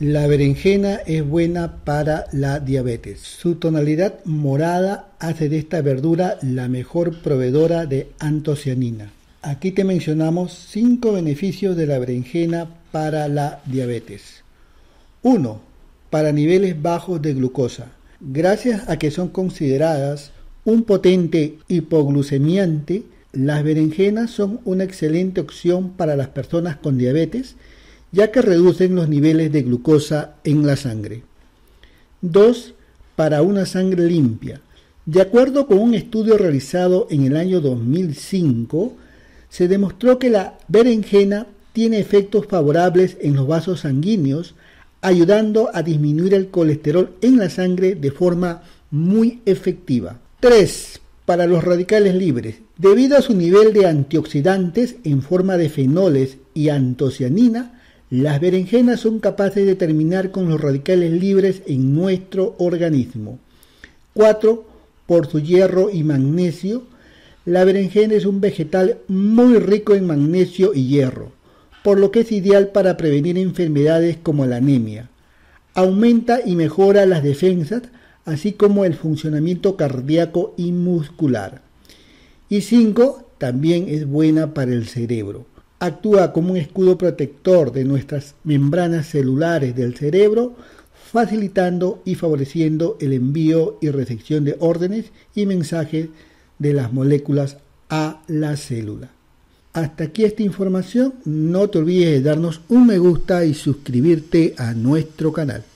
La berenjena es buena para la diabetes. Su tonalidad morada hace de esta verdura la mejor proveedora de antocianina. Aquí te mencionamos 5 beneficios de la berenjena para la diabetes. 1. Para niveles bajos de glucosa. Gracias a que son consideradas un potente hipoglucemiante, las berenjenas son una excelente opción para las personas con diabetes ya que reducen los niveles de glucosa en la sangre. 2. Para una sangre limpia. De acuerdo con un estudio realizado en el año 2005, se demostró que la berenjena tiene efectos favorables en los vasos sanguíneos, ayudando a disminuir el colesterol en la sangre de forma muy efectiva. 3. Para los radicales libres, debido a su nivel de antioxidantes en forma de fenoles y antocianina, las berenjenas son capaces de terminar con los radicales libres en nuestro organismo. 4. Por su hierro y magnesio. La berenjena es un vegetal muy rico en magnesio y hierro, por lo que es ideal para prevenir enfermedades como la anemia. Aumenta y mejora las defensas, así como el funcionamiento cardíaco y muscular. Y 5. También es buena para el cerebro actúa como un escudo protector de nuestras membranas celulares del cerebro, facilitando y favoreciendo el envío y recepción de órdenes y mensajes de las moléculas a la célula. Hasta aquí esta información, no te olvides de darnos un me gusta y suscribirte a nuestro canal.